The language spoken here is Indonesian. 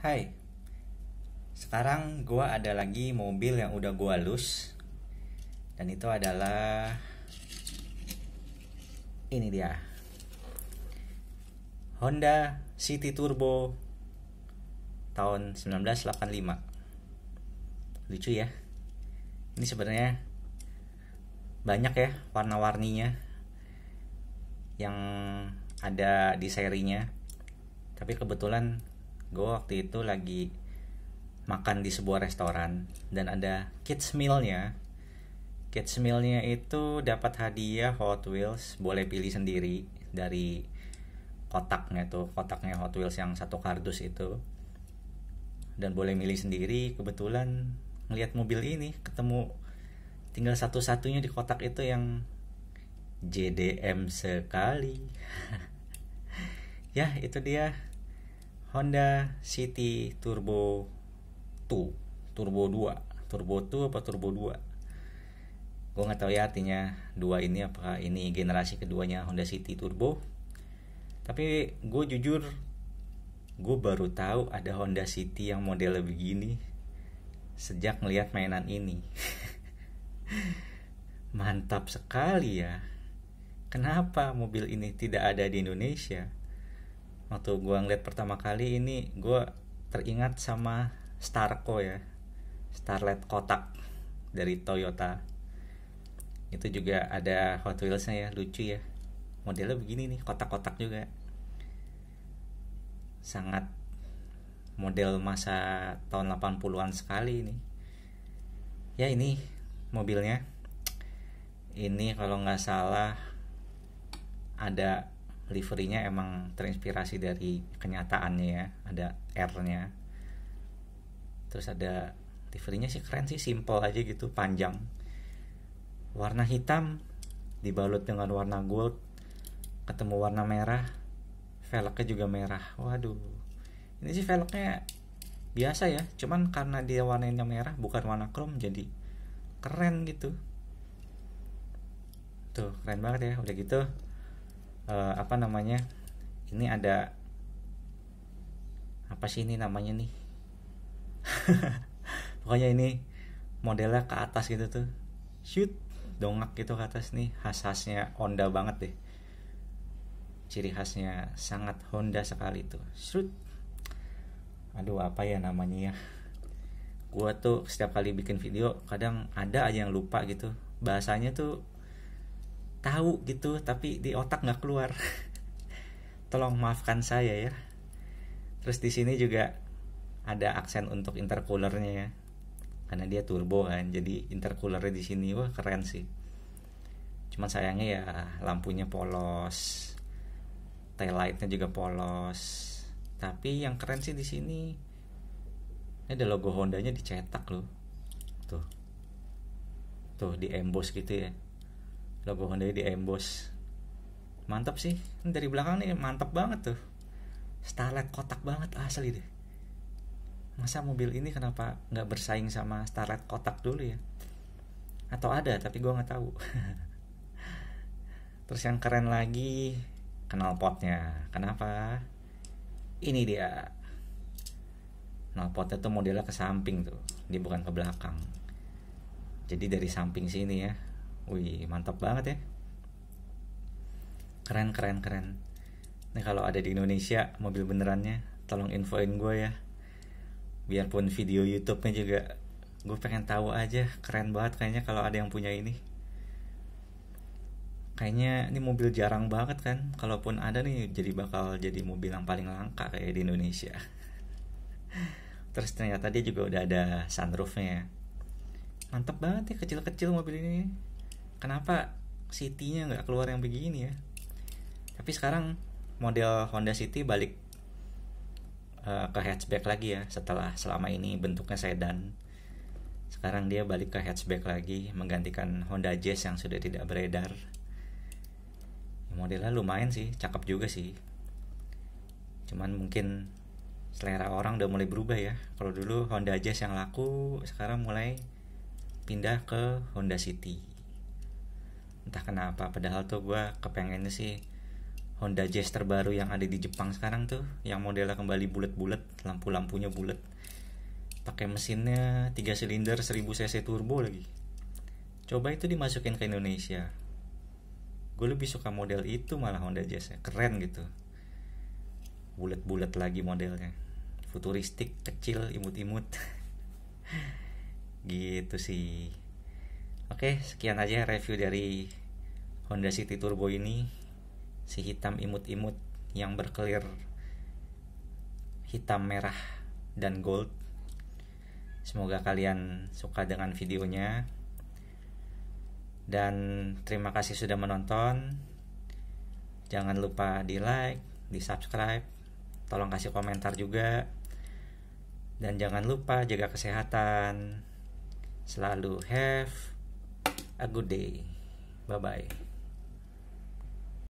Hai, sekarang gue ada lagi mobil yang udah gue lus Dan itu adalah Ini dia Honda City Turbo Tahun 1985 Lucu ya Ini sebenarnya Banyak ya warna-warninya Yang ada di serinya Tapi kebetulan gue waktu itu lagi makan di sebuah restoran dan ada kids mealnya kids mealnya itu dapat hadiah Hot Wheels boleh pilih sendiri dari kotaknya tuh kotaknya Hot Wheels yang satu kardus itu dan boleh milih sendiri kebetulan ngelihat mobil ini ketemu tinggal satu-satunya di kotak itu yang JDM sekali ya itu dia Honda City Turbo 2 Turbo 2 Turbo 2 apa Turbo 2 gue gak tahu ya artinya dua ini apa ini generasi keduanya Honda City Turbo tapi gue jujur gue baru tahu ada Honda City yang modelnya begini sejak melihat mainan ini mantap sekali ya kenapa mobil ini tidak ada di Indonesia waktu gue ngeliat pertama kali ini gue teringat sama Starco ya Starlet kotak dari Toyota itu juga ada Hot Wheelsnya ya lucu ya modelnya begini nih kotak-kotak juga sangat model masa tahun 80-an sekali ini ya ini mobilnya ini kalau nggak salah ada liverynya emang terinspirasi dari kenyataannya ya ada R-nya terus ada liverynya sih keren sih simple aja gitu panjang warna hitam dibalut dengan warna gold ketemu warna merah velgnya juga merah waduh ini sih velgnya biasa ya cuman karena dia warnanya merah bukan warna chrome jadi keren gitu tuh keren banget ya udah gitu uh, apa namanya ini ada apa sih ini namanya nih pokoknya ini modelnya ke atas gitu tuh shoot dongak gitu ke atas nih khas khasnya Honda banget deh ciri khasnya sangat Honda sekali tuh shoot aduh apa ya namanya ya gue tuh setiap kali bikin video kadang ada aja yang lupa gitu bahasanya tuh tahu gitu tapi di otak nggak keluar tolong maafkan saya ya terus di sini juga ada aksen untuk intercoolernya ya karena dia turbo kan jadi intercoolernya di sini wah keren sih cuman sayangnya ya lampunya polos tail lightnya juga polos tapi yang keren sih di sini ini ada logo Hondanya dicetak loh tuh tuh di emboss gitu ya logo Honda di emboss mantap sih ini dari belakang nih mantap banget tuh Starlet kotak banget asli deh masa mobil ini kenapa nggak bersaing sama Starlet kotak dulu ya atau ada tapi gue nggak tahu terus yang keren lagi knalpotnya kenapa ini dia knalpotnya tuh modelnya ke samping tuh dia bukan ke belakang jadi dari samping sini ya Wih, mantap banget ya. Keren, keren, keren. Nah kalau ada di Indonesia mobil benerannya, tolong infoin gue ya. Biarpun video YouTube-nya juga gue pengen tahu aja, keren banget kayaknya kalau ada yang punya ini. Kayaknya ini mobil jarang banget kan, kalaupun ada nih jadi bakal jadi mobil yang paling langka kayak di Indonesia. Terus ternyata dia juga udah ada sunroofnya ya mantep banget ya kecil-kecil mobil ini kenapa City-nya nggak keluar yang begini ya tapi sekarang model Honda City balik uh, ke hatchback lagi ya setelah selama ini bentuknya sedan sekarang dia balik ke hatchback lagi menggantikan Honda Jazz yang sudah tidak beredar modelnya lumayan sih cakep juga sih cuman mungkin selera orang udah mulai berubah ya kalau dulu Honda Jazz yang laku sekarang mulai pindah ke Honda City entah kenapa padahal tuh gue kepengennya sih Honda Jazz terbaru yang ada di Jepang sekarang tuh yang modelnya kembali bulat-bulat lampu-lampunya bulat pakai mesinnya 3 silinder 1000 cc turbo lagi coba itu dimasukin ke Indonesia gue lebih suka model itu malah Honda Jazz keren gitu bulat-bulat lagi modelnya futuristik kecil imut-imut gitu sih oke sekian aja review dari Honda City Turbo ini si hitam imut-imut yang berkelir hitam merah dan gold semoga kalian suka dengan videonya dan terima kasih sudah menonton jangan lupa di like di subscribe tolong kasih komentar juga dan jangan lupa jaga kesehatan selalu have a good day bye bye